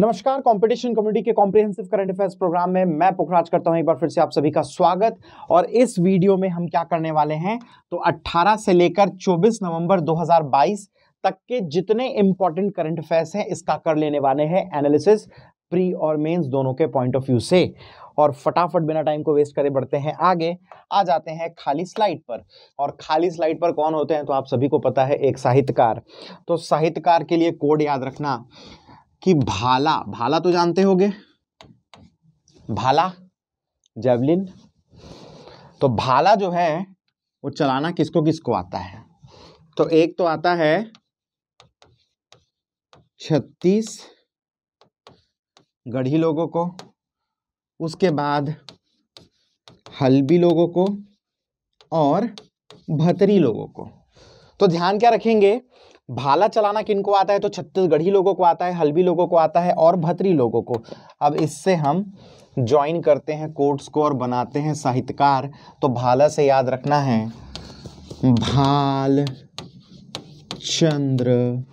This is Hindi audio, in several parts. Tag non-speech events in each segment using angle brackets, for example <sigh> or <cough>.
नमस्कार कंपटीशन कम्युनिटी के कॉम्प्रिहेंसिव करंट अफेयर्स प्रोग्राम में मैं पुखराज करता हूं एक बार फिर से आप सभी का स्वागत और इस वीडियो में हम क्या करने वाले हैं तो 18 से लेकर 24 नवंबर 2022 तक के जितने इंपॉर्टेंट करंट अफेयर्स हैं इसका कर लेने वाले हैं एनालिसिस प्री और मेंस दोनों के पॉइंट ऑफ व्यू से और फटाफट बिना टाइम को वेस्ट करे बढ़ते हैं आगे आ जाते हैं खाली स्लाइड पर और खाली स्लाइड पर कौन होते हैं तो आप सभी को पता है एक साहित्यकार तो साहित्यकार के लिए कोड याद रखना कि भाला भाला तो जानते होंगे भाला जेवलिन तो भाला जो है वो चलाना किसको किसको आता है तो एक तो आता है छत्तीस गढ़ी लोगों को उसके बाद हल्बी लोगों को और भतरी लोगों को तो ध्यान क्या रखेंगे भाला चलाना किनको आता है तो छत्तीसगढ़ी लोगों को आता है हल्बी लोगों को आता है और भतरी लोगों को अब इससे हम ज्वाइन करते हैं कोर्ट्स को और बनाते हैं साहित्यकार तो भाला से याद रखना है भाल चंद्र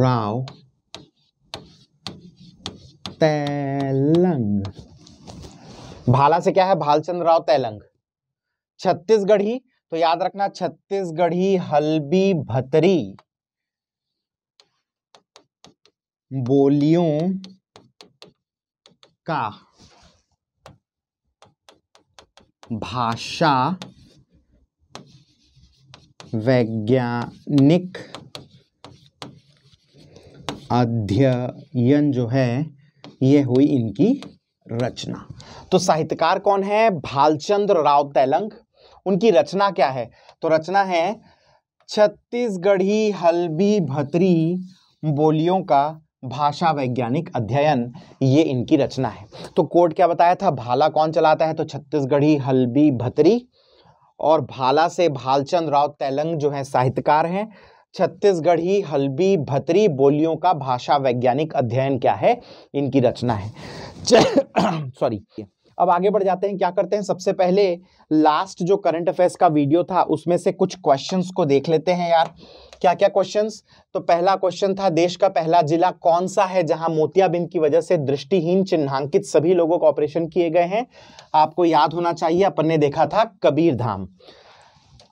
राव तेलंग भाला से क्या है भालचंद्र राव तैलंग छत्तीसगढ़ी तो याद रखना छत्तीसगढ़ी हल्बी भतरी बोलियों का भाषा वैज्ञानिक अध्ययन जो है ये हुई इनकी रचना तो साहित्यकार कौन है भालचंद्र राव तैलंग उनकी रचना क्या है तो रचना है छत्तीसगढ़ी हल्बी भतरी बोलियों का भाषा वैज्ञानिक अध्ययन ये इनकी रचना है तो कोर्ट क्या बताया था भाला कौन चलाता है तो छत्तीसगढ़ी हल्बी भतरी और भाला से भालचंद राव तैलंग जो है साहित्यकार हैं छत्तीसगढ़ी हल्बी भतरी बोलियों का भाषा वैज्ञानिक अध्ययन क्या है इनकी रचना है सॉरी <coughs> अब आगे बढ़ जाते हैं क्या करते हैं सबसे पहले लास्ट जो करंट अफेयर्स का वीडियो था उसमें से कुछ क्वेश्चंस को देख लेते हैं यार क्या क्या क्वेश्चंस तो पहला क्वेश्चन था देश का पहला जिला कौन सा है जहां मोतियाबिंद की वजह से दृष्टिहीन चिन्हांकित सभी लोगों को ऑपरेशन किए गए हैं आपको याद होना चाहिए अपन ने देखा था कबीर धाम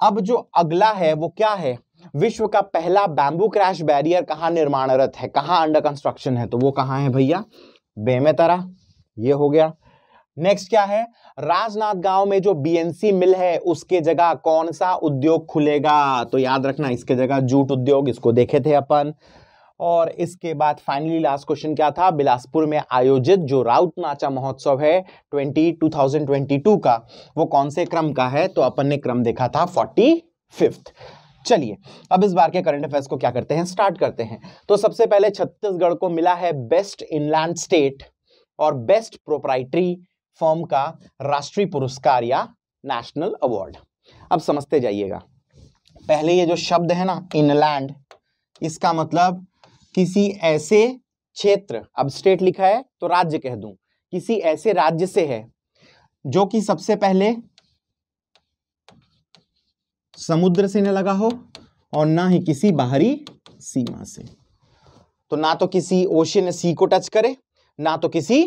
अब जो अगला है वो क्या है विश्व का पहला बैम्बू क्रैश बैरियर कहाँ निर्माणरत है कहाँ अंडर कंस्ट्रक्शन है तो वो कहाँ है भैया बेमेतरा ये हो गया नेक्स्ट क्या है राजनाथ गांव में जो बीएनसी मिल है उसके जगह कौन सा उद्योग खुलेगा तो याद रखना इसके जगह जूट उद्योग इसको देखे थे अपन और इसके बाद फाइनली लास्ट क्वेश्चन क्या था बिलासपुर में आयोजित जो राउत नाचा महोत्सव है 20 2022 का वो कौन से क्रम का है तो अपन ने क्रम देखा था फोर्टी फिफ्थ चलिए अब इस बार के करंट अफेयर्स को क्या करते हैं स्टार्ट करते हैं तो सबसे पहले छत्तीसगढ़ को मिला है बेस्ट इनलैंड स्टेट और बेस्ट प्रोप्राइटरी फॉर्म का राष्ट्रीय पुरस्कार या नेशनल अवार्ड अब समझते जाइएगा पहले ये जो शब्द है ना इनलैंड इसका मतलब किसी ऐसे क्षेत्र अब स्टेट लिखा है तो राज्य कह दूं किसी ऐसे राज्य से है जो कि सबसे पहले समुद्र से न लगा हो और ना ही किसी बाहरी सीमा से तो ना तो किसी ओशियन सी को टच करे ना तो किसी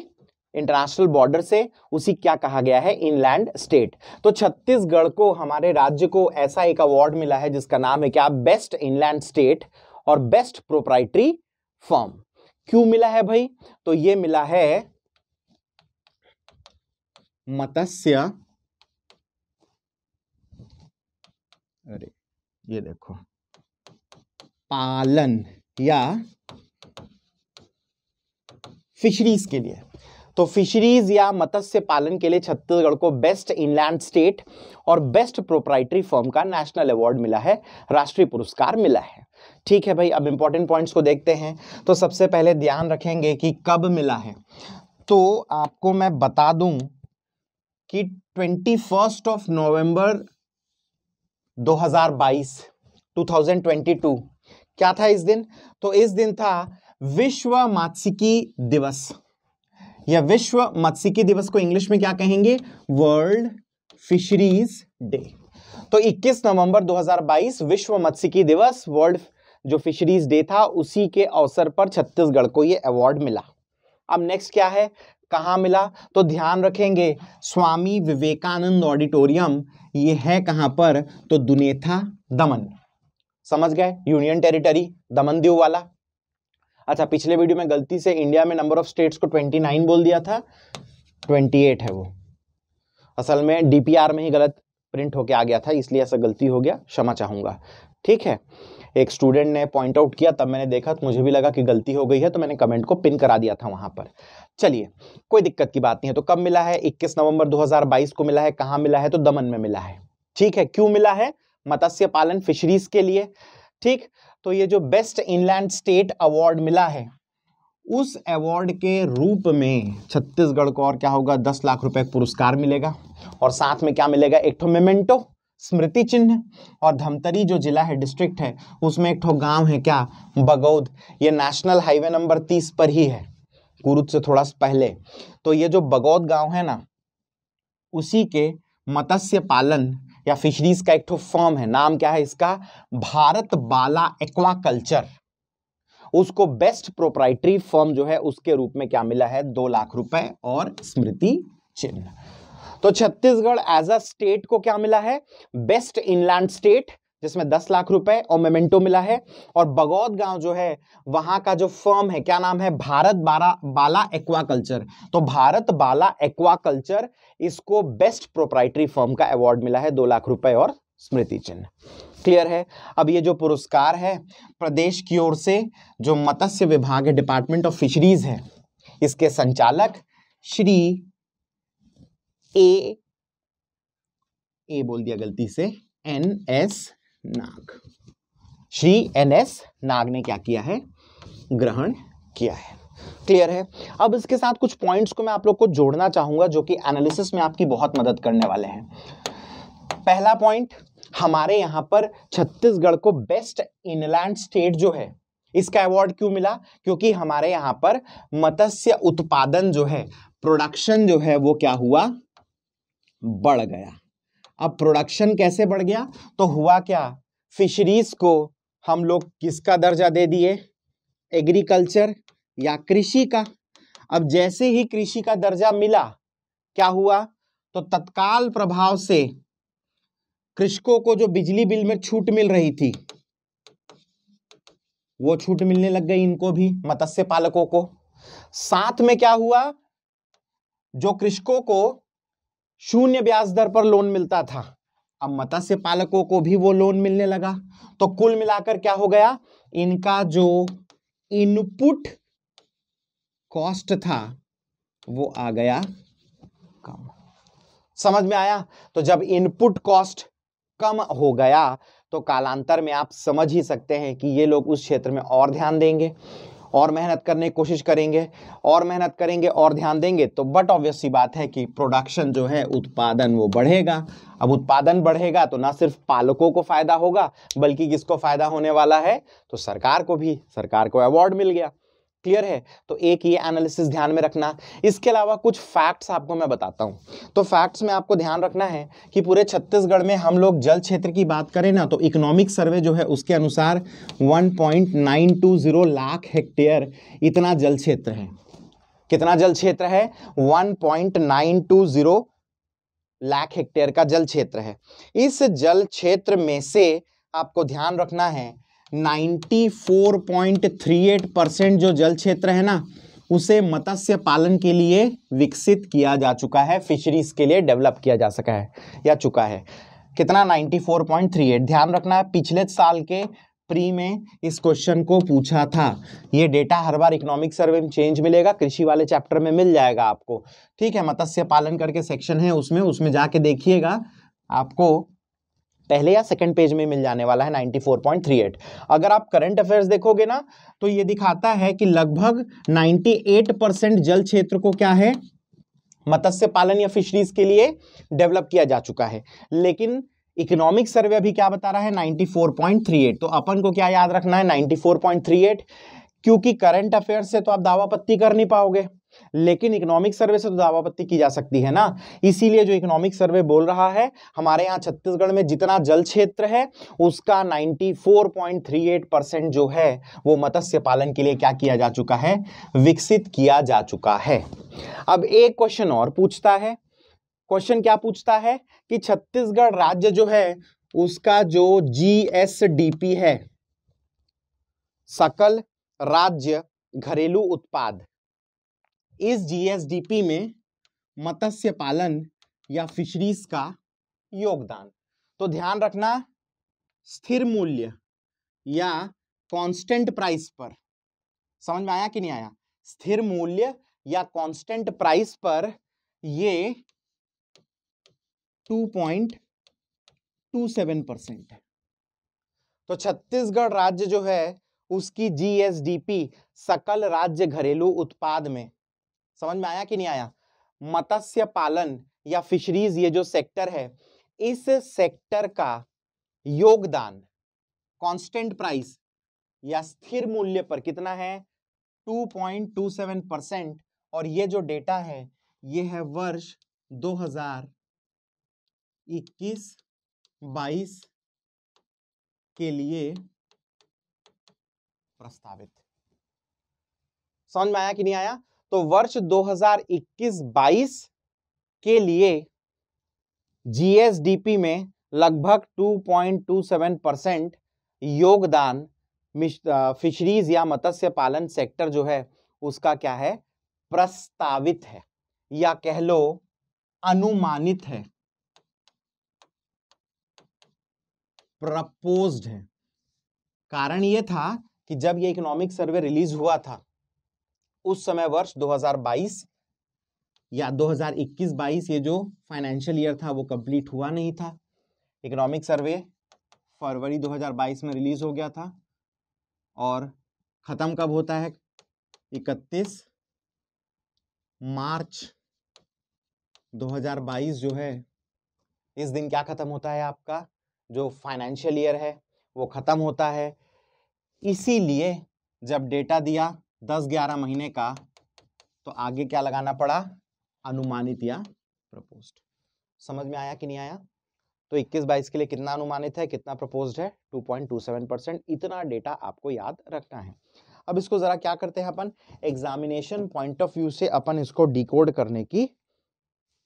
इंटरनेशनल बॉर्डर से उसी क्या कहा गया है इनलैंड स्टेट तो छत्तीसगढ़ को हमारे राज्य को ऐसा एक अवार्ड मिला है जिसका नाम है क्या बेस्ट इनलैंड स्टेट और बेस्ट प्रोप्राइटरी फॉर्म क्यों मिला है भाई तो ये मिला है मत्स्य अरे ये देखो पालन या फिशरीज के लिए तो फिशरीज या मत्स्य पालन के लिए छत्तीसगढ़ को बेस्ट इनलैंड स्टेट और बेस्ट प्रोप्राइटरी फर्म का नेशनल अवार्ड मिला है राष्ट्रीय पुरस्कार मिला है ठीक है भाई अब इंपॉर्टेंट पॉइंट्स को देखते हैं तो सबसे पहले ध्यान रखेंगे कि कब मिला है तो आपको मैं बता दूं कि ट्वेंटी फर्स्ट ऑफ नवंबर 2022 2022 क्या था इस दिन तो इस दिन था विश्व मात्सिकी दिवस या विश्व मत्स्यिकी दिवस को इंग्लिश में क्या कहेंगे वर्ल्ड फिशरीज डे तो 21 नवंबर 2022 विश्व मत्स्यिकी दिवस वर्ल्ड जो फिशरीज डे था उसी के अवसर पर छत्तीसगढ़ को ये अवार्ड मिला अब नेक्स्ट क्या है कहाँ मिला तो ध्यान रखेंगे स्वामी विवेकानंद ऑडिटोरियम ये है कहाँ पर तो दुनेथा दमन समझ गए यूनियन टेरिटरी दमन दीव वाला अच्छा पिछले वीडियो में गलती से इंडिया में नंबर ऑफ स्टेट्स को 29 बोल दिया था 28 है वो असल में डीपीआर में ही गलत प्रिंट होके आ गया था इसलिए ऐसा गलती हो गया क्षमा चाहूँगा ठीक है एक स्टूडेंट ने पॉइंट आउट किया तब मैंने देखा तो मुझे भी लगा कि गलती हो गई है तो मैंने कमेंट को पिन करा दिया था वहाँ पर चलिए कोई दिक्कत की बात नहीं है तो कब मिला है 21 नवंबर 2022 को मिला है कहाँ मिला है तो दमन में मिला है ठीक है क्यों मिला है मत्स्य पालन फिशरीज के लिए ठीक तो ये जो बेस्ट इनलैंड स्टेट अवार्ड मिला है उस अवार्ड के रूप में छत्तीसगढ़ को और क्या होगा दस लाख रुपए पुरस्कार मिलेगा और साथ में क्या मिलेगा एक ठो मेमेंटो स्मृति चिन्ह और धमतरी जो जिला है डिस्ट्रिक्ट है उसमें एक ठो गांव है क्या बगौद ये नेशनल हाईवे नंबर तीस पर ही है कुरुद से थोड़ा सा पहले तो ये जो बगौद गांव है ना उसी के मत्स्य पालन या फिशरीज का एक फॉर्म है नाम क्या है इसका भारत बाला एक्वाकल्चर उसको बेस्ट प्रोप्राइटरी फॉर्म जो है उसके रूप में क्या मिला है दो लाख रुपए और स्मृति चिन्ह तो छत्तीसगढ़ एज अ स्टेट को क्या मिला है बेस्ट इनलैंड स्टेट जिसमें दस लाख रुपए और मेमेंटो मिला है और बगौद गांव जो है वहां का जो फर्म है क्या नाम है भारत बारा बाला एक्वाकल्चर तो भारत बाला एक्वाकल्चर इसको बेस्ट प्रोप्राइटरी फर्म का अवार्ड मिला है दो लाख रुपए और स्मृति चिन्ह क्लियर है अब ये जो पुरस्कार है प्रदेश की ओर से जो मत्स्य विभाग है डिपार्टमेंट ऑफ फिशरीज है इसके संचालक श्री ए ए बोल दिया गलती से N S Nag Shri N S Nag ने क्या किया है ग्रहण किया है क्लियर है अब इसके साथ कुछ पॉइंट्स को मैं आप लोग को जोड़ना चाहूंगा जो कि एनालिसिस में आपकी बहुत मदद करने वाले हैं पहला पॉइंट हमारे यहां पर छत्तीसगढ़ को बेस्ट इनलैंड स्टेट जो है इसका अवार्ड क्यों मिला क्योंकि हमारे यहां पर मत्स्य उत्पादन जो है प्रोडक्शन जो है वो क्या हुआ बढ़ गया अब प्रोडक्शन कैसे बढ़ गया तो हुआ क्या फिशरीज को हम लोग किसका दर्जा दे दिए एग्रीकल्चर या कृषि का अब जैसे ही कृषि का दर्जा मिला क्या हुआ तो तत्काल प्रभाव से कृषकों को जो बिजली बिल में छूट मिल रही थी वो छूट मिलने लग गई इनको भी मत्स्य पालकों को साथ में क्या हुआ जो कृषकों को शून्य ब्याज दर पर लोन मिलता था अब मत्स्य पालकों को भी वो लोन मिलने लगा तो कुल मिलाकर क्या हो गया इनका जो इनपुट कॉस्ट था वो आ गया कम समझ में आया तो जब इनपुट कॉस्ट कम हो गया तो कालांतर में आप समझ ही सकते हैं कि ये लोग उस क्षेत्र में और ध्यान देंगे और मेहनत करने की कोशिश करेंगे और मेहनत करेंगे और ध्यान देंगे तो बट ऑब्वियस सी बात है कि प्रोडक्शन जो है उत्पादन वो बढ़ेगा अब उत्पादन बढ़ेगा तो ना सिर्फ पालकों को फ़ायदा होगा बल्कि किसको फ़ायदा होने वाला है तो सरकार को भी सरकार को अवार्ड मिल गया क्लियर है तो एक ये एनालिसिस ध्यान में रखना इसके अलावा कुछ फैक्ट्स आपको मैं बताता हूँ तो फैक्ट्स में आपको ध्यान रखना है कि पूरे छत्तीसगढ़ में हम लोग जल क्षेत्र की बात करें ना तो इकोनॉमिक सर्वे जो है उसके अनुसार 1.920 लाख हेक्टेयर इतना जल क्षेत्र है कितना जल क्षेत्र है वन लाख हेक्टेयर का जल क्षेत्र है इस जल क्षेत्र में से आपको ध्यान रखना है 94.38 परसेंट जो जल क्षेत्र है ना उसे मत्स्य पालन के लिए विकसित किया जा चुका है फिशरीज के लिए डेवलप किया जा सका है या चुका है कितना 94.38 ध्यान रखना है पिछले साल के प्री में इस क्वेश्चन को पूछा था ये डेटा हर बार इकोनॉमिक सर्वे में चेंज मिलेगा कृषि वाले चैप्टर में मिल जाएगा आपको ठीक है मत्स्य पालन करके सेक्शन है उसमें उसमें जाके देखिएगा आपको पहले या सेकंड पेज में मिल जाने वाला है 94.38 अगर आप करंट अफेयर्स देखोगे ना तो ये दिखाता है कि लगभग 98 परसेंट जल क्षेत्र को क्या है मत्स्य पालन या फिशरीज के लिए डेवलप किया जा चुका है लेकिन इकोनॉमिक सर्वे अभी क्या बता रहा है 94.38 तो अपन को क्या याद रखना है 94.38 क्योंकि करंट अफेयर्स से तो आप दावा पत्ती कर नहीं पाओगे लेकिन इकोनॉमिक सर्वे से तो दावापत्ति की जा सकती है ना इसीलिए जो इकोनॉमिक सर्वे बोल रहा है हमारे यहाँ छत्तीसगढ़ में जितना जल क्षेत्र है उसका 94.38 परसेंट जो है वो मत्स्य पालन के लिए क्या किया जा चुका है विकसित किया जा चुका है अब एक क्वेश्चन और पूछता है क्वेश्चन क्या पूछता है कि छत्तीसगढ़ राज्य जो है उसका जो जीएसडीपी है सकल राज्य घरेलू उत्पाद इस जीएसडीपी में मत्स्य पालन या फिशरीज का योगदान तो ध्यान रखना स्थिर मूल्य या कांस्टेंट प्राइस पर समझ में आया कि नहीं आया स्थिर मूल्य या कांस्टेंट प्राइस पर ये 2.27 परसेंट है तो छत्तीसगढ़ राज्य जो है उसकी जीएसडीपी सकल राज्य घरेलू उत्पाद में समझ में आया कि नहीं आया मत्स्य पालन या फिशरीज ये जो सेक्टर है इस सेक्टर का योगदान कांस्टेंट प्राइस या स्थिर मूल्य पर कितना है 2.27 परसेंट और ये जो डेटा है ये है वर्ष 2021-22 के लिए प्रस्तावित समझ में आया कि नहीं आया तो वर्ष 2021-22 के लिए जीएसडीपी में लगभग 2.27 परसेंट योगदान फिशरीज या मत्स्य पालन सेक्टर जो है उसका क्या है प्रस्तावित है या कह लो अनुमानित है प्रपोज्ड है कारण यह था कि जब यह इकोनॉमिक सर्वे रिलीज हुआ था उस समय वर्ष 2022 या 2021-22 ये जो फाइनेंशियल ईयर था वो कंप्लीट हुआ नहीं था इकोनॉमिक सर्वे फरवरी 2022 में रिलीज हो गया था और ख़त्म कब होता है 31 मार्च 2022 जो है इस दिन क्या ख़त्म होता है आपका जो फाइनेंशियल ईयर है वो ख़त्म होता है इसीलिए जब डेटा दिया दस ग्यारह महीने का तो आगे क्या लगाना पड़ा अनुमानित या प्रपोज समझ में आया कि नहीं आया तो 21 बाईस के लिए कितना अनुमानित है कितना प्रपोज्ड है 2.27 परसेंट इतना डेटा आपको याद रखना है अब इसको ज़रा क्या करते हैं अपन एग्जामिनेशन पॉइंट ऑफ व्यू से अपन इसको डिकोड करने की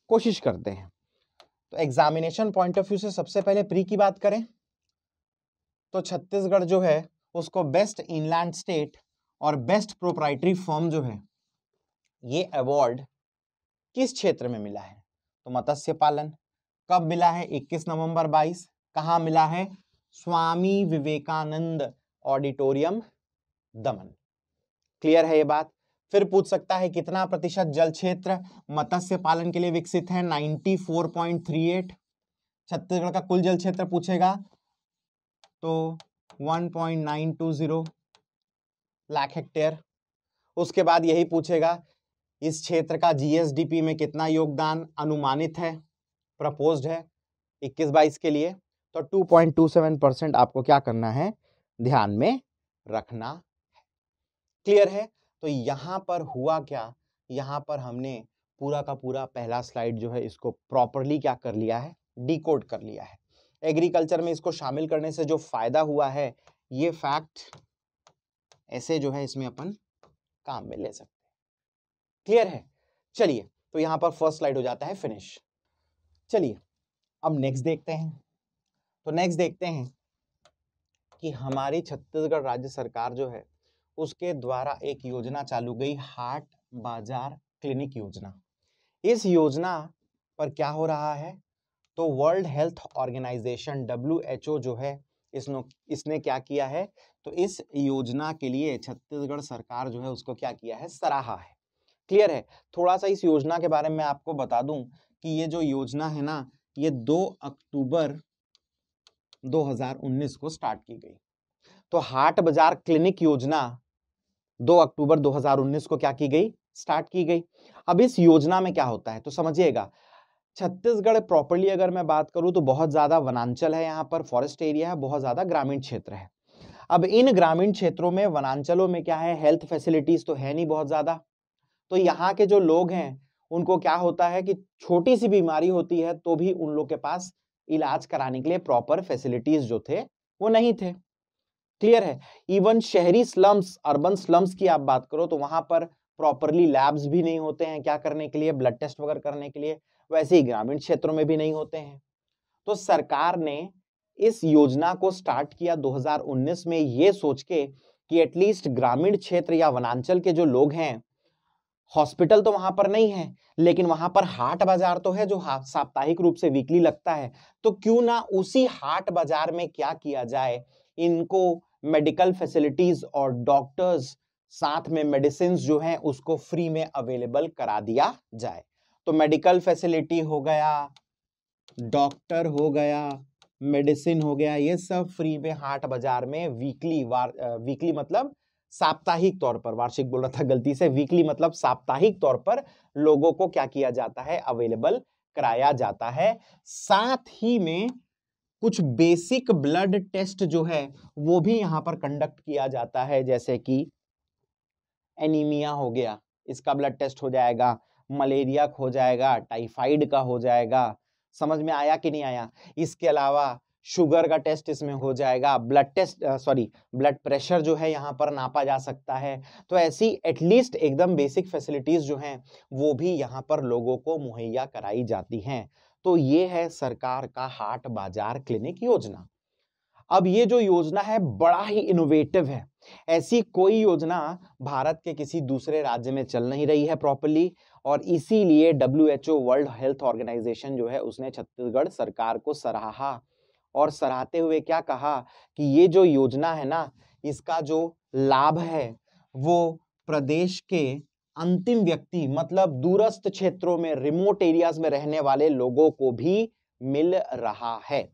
कोशिश करते हैं तो एग्जामिनेशन पॉइंट ऑफ व्यू से सबसे पहले प्री की बात करें तो छत्तीसगढ़ जो है उसको बेस्ट इनलैंड स्टेट और बेस्ट प्रोप्राइटरी फॉर्म जो है ये अवार्ड किस क्षेत्र में मिला है तो मत्स्य पालन कब मिला है 21 नवंबर 22 कहा मिला है स्वामी विवेकानंद ऑडिटोरियम दमन क्लियर है ये बात फिर पूछ सकता है कितना प्रतिशत जल क्षेत्र मत्स्य पालन के लिए विकसित है 94.38 छत्तीसगढ़ का कुल जल क्षेत्र पूछेगा तो 1.920 लाख हेक्टेयर उसके बाद यही पूछेगा इस क्षेत्र का जीएसडीपी में कितना योगदान अनुमानित है प्रपोज्ड है इक्कीस बाईस के लिए तो 2.27 परसेंट आपको क्या करना है ध्यान में रखना है क्लियर है तो यहाँ पर हुआ क्या यहाँ पर हमने पूरा का पूरा पहला स्लाइड जो है इसको प्रॉपरली क्या कर लिया है डिकोड कर लिया है एग्रीकल्चर में इसको शामिल करने से जो फ़ायदा हुआ है ये फैक्ट ऐसे जो है इसमें अपन काम में ले सकते हैं क्लियर है चलिए तो यहां पर फर्स्ट स्लाइड हो जाता है फिनिश चलिए अब नेक्स्ट देखते हैं तो नेक्स्ट देखते हैं कि हमारी छत्तीसगढ़ राज्य सरकार जो है उसके द्वारा एक योजना चालू गई हार्ट बाजार क्लिनिक योजना इस योजना पर क्या हो रहा है तो वर्ल्ड हेल्थ ऑर्गेनाइजेशन डब्ल्यू जो है इसने इसने क्या किया है तो इस योजना के लिए छत्तीसगढ़ सरकार जो है उसको क्या किया है सराहा है क्लियर है थोड़ा सा इस योजना के बारे में आपको बता दूं कि ये जो योजना है ना ये 2 अक्टूबर 2019 को स्टार्ट की गई तो हाट बाजार क्लिनिक योजना 2 अक्टूबर 2019 को क्या की गई स्टार्ट की गई अब इस योजना में क्या होता है तो समझिएगा छत्तीसगढ़ प्रॉपरली अगर मैं बात करूँ तो बहुत ज़्यादा वनांचल है यहाँ पर फॉरेस्ट एरिया है बहुत ज़्यादा ग्रामीण क्षेत्र है अब इन ग्रामीण क्षेत्रों में वनांचलों में क्या है हेल्थ फैसिलिटीज़ तो है नहीं बहुत ज़्यादा तो यहाँ के जो लोग हैं उनको क्या होता है कि छोटी सी बीमारी होती है तो भी उन लोग के पास इलाज कराने के लिए प्रॉपर फैसिलिटीज़ जो थे वो नहीं थे क्लियर है इवन शहरी स्लम्स अर्बन स्लम्स की आप बात करो तो वहाँ पर प्रॉपरली लैब्स भी नहीं होते हैं क्या करने के लिए ब्लड टेस्ट वगैरह करने के लिए वैसे ही ग्रामीण क्षेत्रों में भी नहीं होते हैं तो सरकार ने इस योजना को स्टार्ट किया 2019 में ये सोच के कि एटलीस्ट ग्रामीण क्षेत्र या वनांचल के जो लोग हैं हॉस्पिटल तो वहां पर नहीं है लेकिन वहां पर हाट बाजार तो है जो साप्ताहिक रूप से वीकली लगता है तो क्यों ना उसी हाट बाजार में क्या किया जाए इनको मेडिकल फैसिलिटीज और डॉक्टर्स साथ में मेडिसिन जो हैं उसको फ्री में अवेलेबल करा दिया जाए तो मेडिकल फैसिलिटी हो गया डॉक्टर हो गया मेडिसिन हो गया ये सब फ्री में हाट बाजार में वीकली वार वीकली मतलब साप्ताहिक तौर पर वार्षिक बोल रहा था गलती से वीकली मतलब साप्ताहिक तौर पर लोगों को क्या किया जाता है अवेलेबल कराया जाता है साथ ही में कुछ बेसिक ब्लड टेस्ट जो है वो भी यहाँ पर कंडक्ट किया जाता है जैसे कि एनीमिया हो गया इसका ब्लड टेस्ट हो जाएगा मलेरिया का हो जाएगा टाइफाइड का हो जाएगा समझ में आया कि नहीं आया इसके अलावा शुगर का टेस्ट इसमें हो जाएगा blood test sorry blood pressure जो है यहाँ पर नापा जा सकता है तो ऐसी एटलीस्ट एकदम बेसिक फैसिलिटीज़ जो हैं वो भी यहाँ पर लोगों को मुहैया कराई जाती हैं तो ये है सरकार का हाट बाजार क्लिनिक योजना अब ये जो योजना है बड़ा ही इनोवेटिव है ऐसी कोई योजना भारत के किसी दूसरे राज्य में चल नहीं रही है प्रॉपरली और इसीलिए W H O world health organization जो है उसने छत्तीसगढ़ सरकार को सराहा और सराहते हुए क्या कहा कि ये जो योजना है ना इसका जो लाभ है वो प्रदेश के अंतिम व्यक्ति मतलब दूरस्थ क्षेत्रों में रिमोट एरियाज में रहने वाले लोगों को भी मिल रहा है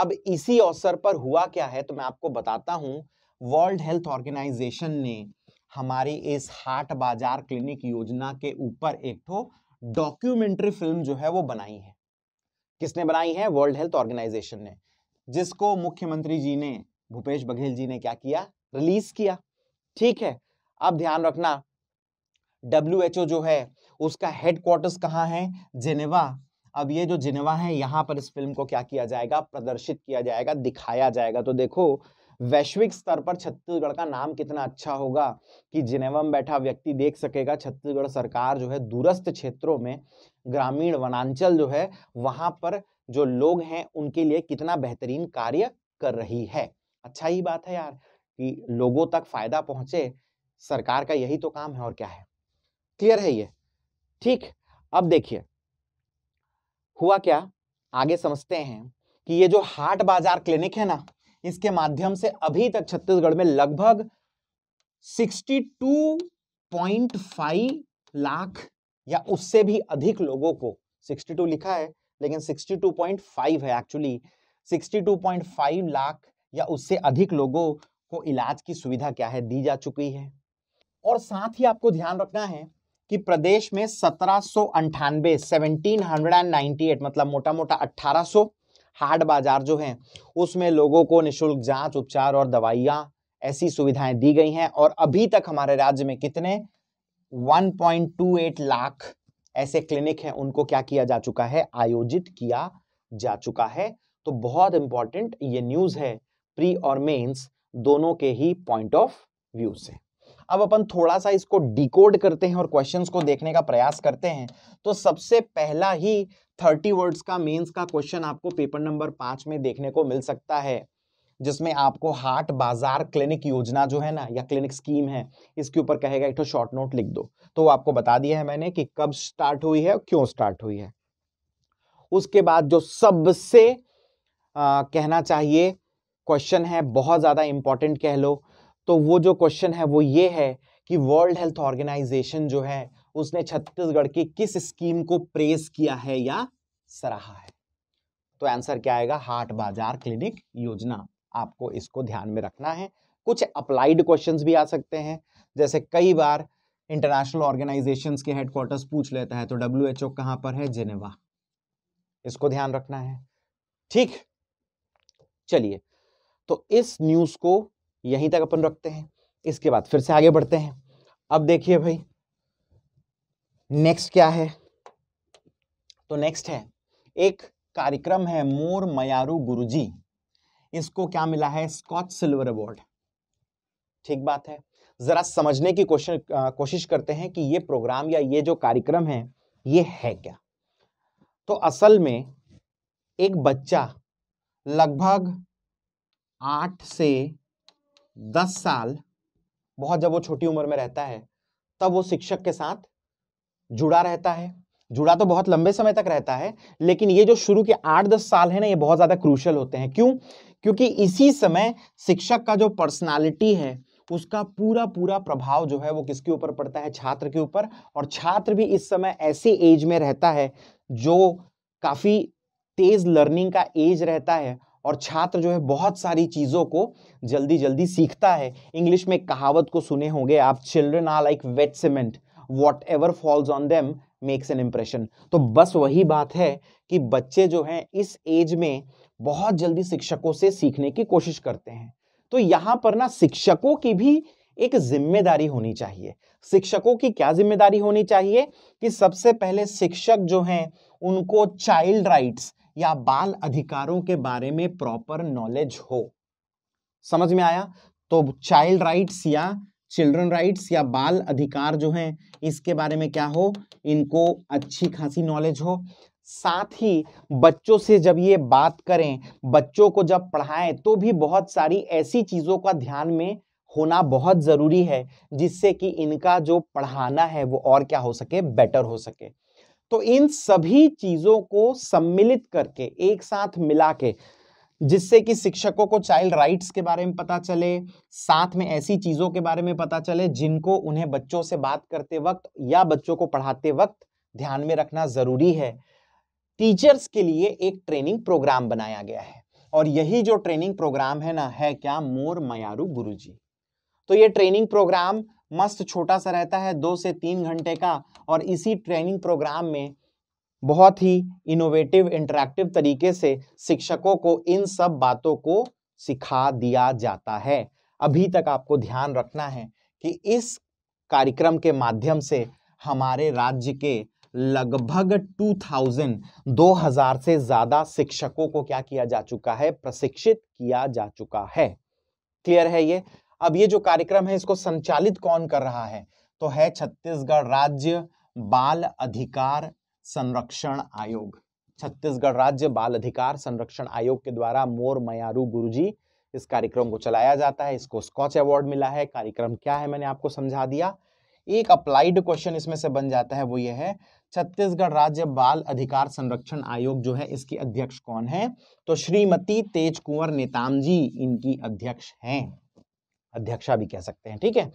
अब इसी अवसर पर हुआ क्या है तो मैं आपको बताता हूं वर्ल्ड हेल्थ ऑर्गेनाइजेशन ने हमारी इस हाट बाजार क्लिनिक योजना के ऊपर एक ठो डॉक्यूमेंट्री फिल्म जो है वो बनाई है किसने बनाई है वर्ल्ड हेल्थ ऑर्गेनाइजेशन ने जिसको मुख्यमंत्री जी ने भूपेश बघेल जी ने क्या किया रिलीज किया ठीक है अब ध्यान रखना डब्ल्यू जो है उसका हेडक्वार्टर्स कहाँ है जेनेवा अब ये जो जिनेवा है यहाँ पर इस फिल्म को क्या किया जाएगा प्रदर्शित किया जाएगा दिखाया जाएगा तो देखो वैश्विक स्तर पर छत्तीसगढ़ का नाम कितना अच्छा होगा कि जिनेवा में बैठा व्यक्ति देख सकेगा छत्तीसगढ़ सरकार जो है दूरस्थ क्षेत्रों में ग्रामीण वनांचल जो है वहां पर जो लोग हैं उनके लिए कितना बेहतरीन कार्य कर रही है अच्छा ही बात है यार कि लोगों तक फायदा पहुंचे सरकार का यही तो काम है और क्या है क्लियर है ये ठीक अब देखिए हुआ क्या आगे समझते हैं कि ये जो हाट बाजार क्लिनिक है ना इसके माध्यम से अभी तक छत्तीसगढ़ में लगभग 62.5 लाख या उससे भी अधिक लोगों को 62 लिखा है लेकिन 62.5 है एक्चुअली 62.5 लाख या उससे अधिक लोगों को इलाज की सुविधा क्या है दी जा चुकी है और साथ ही आपको ध्यान रखना है कि प्रदेश में सत्रह सौ अंठानवे सेवनटीन हंड्रेड एंड एट मतलब मोटा मोटा अट्ठारह सौ हाट बाजार जो हैं उसमें लोगों को निःशुल्क जांच उपचार और दवाइयां ऐसी सुविधाएं दी गई हैं और अभी तक हमारे राज्य में कितने 1.28 लाख ऐसे क्लिनिक हैं उनको क्या किया जा चुका है आयोजित किया जा चुका है तो बहुत इंपॉर्टेंट ये न्यूज है प्री और मेंस दोनों के ही पॉइंट ऑफ व्यू से अब अपन थोड़ा सा इसको डिकोड करते हैं और क्वेश्चंस को देखने का प्रयास करते हैं तो सबसे पहला ही थर्टी वर्ड्स का मेंस का क्वेश्चन आपको पेपर नंबर पांच में देखने को मिल सकता है जिसमें आपको हार्ट बाजार क्लिनिक योजना जो है ना या क्लिनिक स्कीम है इसके ऊपर कहेगा एक तो शॉर्ट नोट लिख दो तो वो आपको बता दिया है मैंने कि कब स्टार्ट हुई है और क्यों स्टार्ट हुई है उसके बाद जो सबसे कहना चाहिए क्वेश्चन है बहुत ज़्यादा इंपॉर्टेंट कह लो तो वो जो क्वेश्चन है वो ये है कि वर्ल्ड हेल्थ ऑर्गेनाइजेशन जो है उसने छत्तीसगढ़ की किस स्कीम को प्रेस किया है या सराहा है तो आंसर क्या आएगा हार्ट बाजार क्लिनिक योजना आपको इसको ध्यान में रखना है कुछ अप्लाइड क्वेश्चंस भी आ सकते हैं जैसे कई बार इंटरनेशनल ऑर्गेनाइजेशंस के हेडक्वार्टर्स पूछ लेता है तो डब्ल्यू एच ओ पर है जेनेवा इसको ध्यान रखना है ठीक चलिए तो इस न्यूज़ को यहीं तक अपन रखते हैं इसके बाद फिर से आगे बढ़ते हैं अब देखिए भाई नेक्स्ट क्या है तो नेक्स्ट है एक कार्यक्रम है मोर मयारू गुरुजी इसको क्या मिला है स्कॉच सिल्वर अवार्ड ठीक बात है जरा समझने की क्वेश्चन कोशिश करते हैं कि ये प्रोग्राम या ये जो कार्यक्रम है ये है क्या तो असल में एक बच्चा लगभग आठ से दस साल बहुत जब वो छोटी उम्र में रहता है तब वो शिक्षक के साथ जुड़ा रहता है जुड़ा तो बहुत लंबे समय तक रहता है लेकिन ये जो शुरू के आठ दस साल है ना ये बहुत ज़्यादा क्रूशल होते हैं क्यों क्योंकि इसी समय शिक्षक का जो पर्सनालिटी है उसका पूरा पूरा प्रभाव जो है वो किसके ऊपर पड़ता है छात्र के ऊपर और छात्र भी इस समय ऐसे एज में रहता है जो काफ़ी तेज़ लर्निंग का एज रहता है और छात्र जो है बहुत सारी चीज़ों को जल्दी जल्दी सीखता है इंग्लिश में कहावत को सुने होंगे आप children are like wet cement whatever falls on them makes an impression तो बस वही बात है कि बच्चे जो हैं इस एज में बहुत जल्दी शिक्षकों से सीखने की कोशिश करते हैं तो यहाँ पर ना शिक्षकों की भी एक जिम्मेदारी होनी चाहिए शिक्षकों की क्या जिम्मेदारी होनी चाहिए कि सबसे पहले शिक्षक जो हैं उनको चाइल्ड राइट्स या बाल अधिकारों के बारे में प्रॉपर नॉलेज हो समझ में आया तो चाइल्ड राइट्स या चिल्ड्रन राइट्स या बाल अधिकार जो हैं इसके बारे में क्या हो इनको अच्छी खासी नॉलेज हो साथ ही बच्चों से जब ये बात करें बच्चों को जब पढ़ाएं तो भी बहुत सारी ऐसी चीज़ों का ध्यान में होना बहुत ज़रूरी है जिससे कि इनका जो पढ़ाना है वो और क्या हो सके बेटर हो सके तो इन सभी चीज़ों को सम्मिलित करके एक साथ मिला के जिससे कि शिक्षकों को चाइल्ड राइट्स के बारे में पता चले साथ में ऐसी चीज़ों के बारे में पता चले जिनको उन्हें बच्चों से बात करते वक्त या बच्चों को पढ़ाते वक्त ध्यान में रखना ज़रूरी है टीचर्स के लिए एक ट्रेनिंग प्रोग्राम बनाया गया है और यही जो ट्रेनिंग प्रोग्राम है ना है क्या मोर मयारू गुरुजी तो ये ट्रेनिंग प्रोग्राम मस्त छोटा सा रहता है दो से तीन घंटे का और इसी ट्रेनिंग प्रोग्राम में बहुत ही इनोवेटिव इंटरेक्टिव तरीके से शिक्षकों को इन सब बातों को सिखा दिया जाता है अभी तक आपको ध्यान रखना है कि इस कार्यक्रम के माध्यम से हमारे राज्य के लगभग 2000 2000 से ज़्यादा शिक्षकों को क्या किया जा चुका है प्रशिक्षित किया जा चुका है क्लियर है ये अब ये जो कार्यक्रम है इसको संचालित कौन कर रहा है तो है छत्तीसगढ़ राज्य बाल अधिकार संरक्षण आयोग छत्तीसगढ़ राज्य बाल अधिकार संरक्षण आयोग के द्वारा मोर मयारू गुरुजी इस कार्यक्रम को चलाया जाता है इसको स्कॉच अवार्ड मिला है कार्यक्रम क्या है मैंने आपको समझा दिया एक अप्लाइड क्वेश्चन इसमें से बन जाता है वो ये है छत्तीसगढ़ राज्य बाल अधिकार संरक्षण आयोग जो है इसकी अध्यक्ष कौन है तो श्रीमती तेज कुंवर नेताम जी इनकी अध्यक्ष हैं अध्यक्षा भी कह सकते हैं ठीक है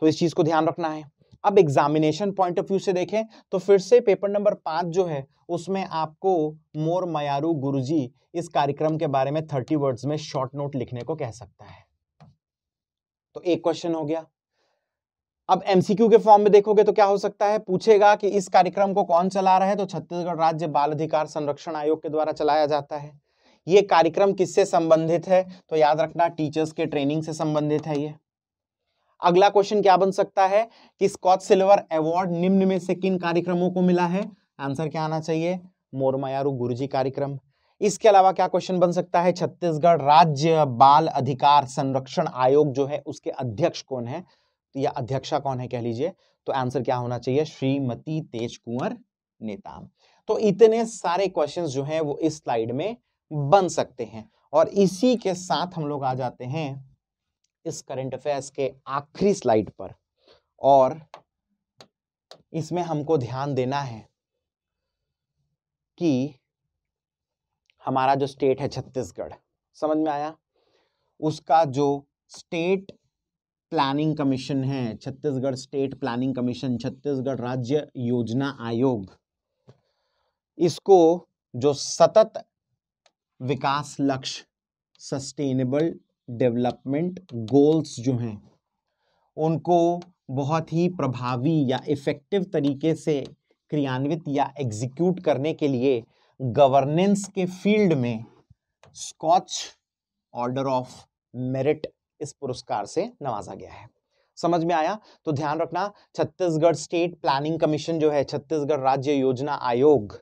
तो इस चीज को ध्यान रखना है अब एग्जामिनेशन पॉइंट ऑफ व्यू से देखें तो फिर से पेपर नंबर पांच जो है उसमें आपको मोर मयारू गुरुजी इस कार्यक्रम के बारे में थर्टी वर्ड्स में शॉर्ट नोट लिखने को कह सकता है तो एक क्वेश्चन हो गया अब एमसीक्यू के फॉर्म में देखोगे तो क्या हो सकता है पूछेगा कि इस कार्यक्रम को कौन चला रहा है तो छत्तीसगढ़ राज्य बाल अधिकार संरक्षण आयोग के द्वारा चलाया जाता है ये कार्यक्रम किससे संबंधित है तो याद रखना टीचर्स के ट्रेनिंग से संबंधित है ये अगला क्वेश्चन क्या बन सकता है कि स्कॉट सिल्वर अवार्ड निम्न में से किन कार्यक्रमों को मिला है आंसर क्या आना चाहिए मोरमायारू गुरुजी कार्यक्रम इसके अलावा क्या क्वेश्चन बन सकता है छत्तीसगढ़ राज्य बाल अधिकार संरक्षण आयोग जो है उसके अध्यक्ष कौन है या अध्यक्षा कौन है कह लीजिए तो आंसर क्या होना चाहिए श्रीमती तेज कुंवर नेताम तो इतने सारे क्वेश्चंस जो हैं वो इस स्लाइड में बन सकते हैं और इसी के साथ हम लोग आ जाते हैं इस करंट अफेयर्स के आखिरी स्लाइड पर और इसमें हमको ध्यान देना है कि हमारा जो स्टेट है छत्तीसगढ़ समझ में आया उसका जो स्टेट प्लानिंग कमीशन है Chhattisgarh state planning commission Chhattisgarh राज्य योजना आयोग इसको जो सतत विकास लक्ष्य सस्टेनेबल डेवलपमेंट गोल्स जो हैं उनको बहुत ही प्रभावी या इफ़ेक्टिव तरीके से क्रियान्वित या एग्जीक्यूट करने के लिए गवर्नेंस के फील्ड में स्कॉच ऑर्डर ऑफ मेरिट इस पुरस्कार से नवाजा गया है समझ में आया तो ध्यान रखना छत्तीसगढ़ स्टेट प्लानिंग कमीशन जो है छत्तीसगढ़ राज्य योजना आयोग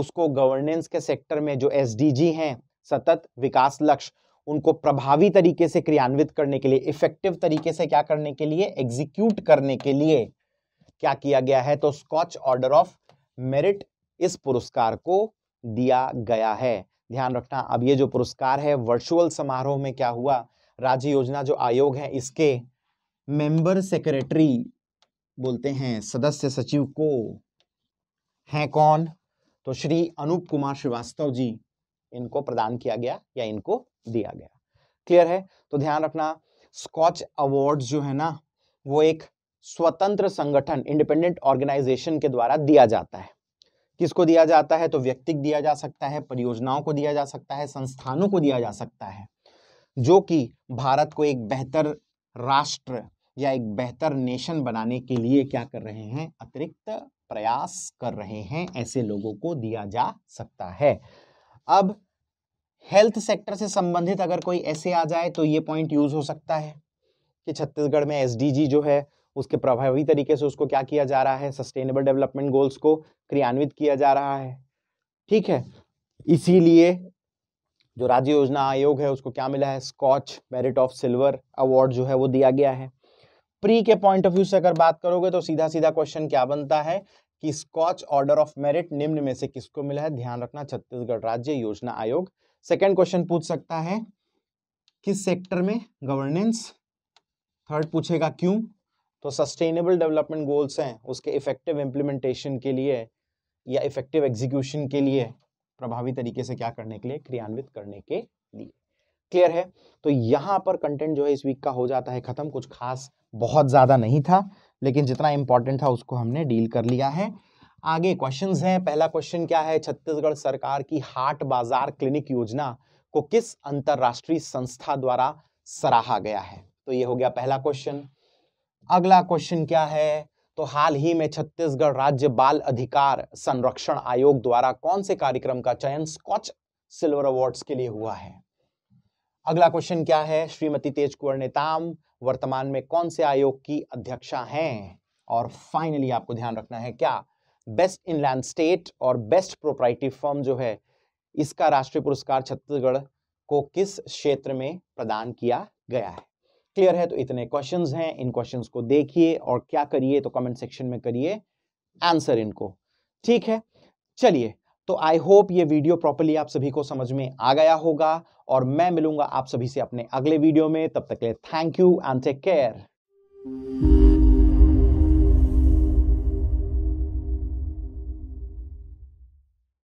उसको गवर्नेंस के सेक्टर में जो एस हैं सतत विकास लक्ष्य उनको प्रभावी तरीके से क्रियान्वित करने के लिए इफेक्टिव तरीके से क्या करने के लिए एग्जीक्यूट करने के लिए क्या किया गया है तो स्कॉच ऑर्डर ऑफ मेरिट इस पुरस्कार को दिया गया है ध्यान रखना अब ये जो पुरस्कार है वर्चुअल समारोह में क्या हुआ राज्य योजना जो आयोग है इसके मेंबर सेक्रेटरी बोलते हैं सदस्य सचिव को हैं कौन तो श्री अनूप कुमार श्रीवास्तव जी इनको प्रदान किया गया या इनको दिया गया क्लियर है तो ध्यान रखना स्कॉच अवार्ड जो है ना वो एक स्वतंत्र संगठन इंडिपेंडेंट ऑर्गेनाइजेशन के द्वारा दिया जाता है किसको दिया जाता है तो व्यक्ति दिया जा सकता है परियोजनाओं को दिया जा सकता है संस्थानों को दिया जा सकता है जो कि भारत को एक बेहतर राष्ट्र या एक बेहतर नेशन बनाने के लिए क्या कर रहे हैं अतिरिक्त प्रयास कर रहे हैं ऐसे लोगों को दिया जा सकता है अब हेल्थ सेक्टर से संबंधित अगर कोई ऐसे आ जाए तो ये पॉइंट यूज हो सकता है कि छत्तीसगढ़ में एस जो है उसके प्रभावी तरीके से उसको क्या किया जा रहा है सस्टेनेबल डेवलपमेंट गोल्स को क्रियान्वित किया जा रहा है ठीक है इसीलिए जो राज्य योजना आयोग है उसको क्या मिला है Scotch merit of silver award जो है वो दिया गया है प्री के पॉइंट ऑफ व्यू से अगर बात करोगे तो सीधा सीधा क्वेश्चन क्या बनता है कि स्कॉच ऑर्डर ऑफ मेरिट निम्न में से किसको मिला है ध्यान रखना छत्तीसगढ़ राज्य योजना आयोग सेकेंड क्वेश्चन पूछ सकता है किस सेक्टर में गवर्नेंस थर्ड पूछेगा क्यों तो सस्टेनेबल डेवलपमेंट गोल्स हैं उसके इफेक्टिव इम्प्लीमेंटेशन के लिए या इफेक्टिव एग्जीक्यूशन के लिए प्रभावी तरीके से क्या करने के लिए क्रियान्वित करने के लिए क्लियर है तो यहाँ पर कंटेंट जो है इस वीक का हो जाता है ख़त्म कुछ खास बहुत ज़्यादा नहीं था लेकिन जितना इंपॉर्टेंट था उसको हमने डील कर लिया है आगे क्वेश्चन हैं पहला क्वेश्चन क्या है छत्तीसगढ़ सरकार की हाट बाजार क्लिनिक योजना को किस अंतरराष्ट्रीय संस्था द्वारा सराहा गया है तो ये हो गया पहला क्वेश्चन अगला क्वेश्चन क्या है तो हाल ही में छत्तीसगढ़ राज्य बाल अधिकार संरक्षण आयोग द्वारा कौन से कार्यक्रम का चयन स्कॉच सिल्वर अवार्ड्स के लिए हुआ है अगला क्वेश्चन क्या है श्रीमती तेज कुंवर नेताम वर्तमान में कौन से आयोग की अध्यक्षा हैं और फाइनली आपको ध्यान रखना है क्या बेस्ट इनलैंड स्टेट और बेस्ट प्रोपराइटिव फर्म जो है इसका राष्ट्रीय पुरस्कार छत्तीसगढ़ को किस क्षेत्र में प्रदान किया गया है क्लियर है तो इतने क्वेश्चंस हैं इन क्वेश्चंस को देखिए और क्या करिए तो कमेंट सेक्शन में करिए आंसर इनको ठीक है चलिए तो आई होप ये वीडियो प्रॉपरली आप सभी को समझ में आ गया होगा और मैं मिलूंगा आप सभी से अपने अगले वीडियो में तब तक के लिए thank you and take care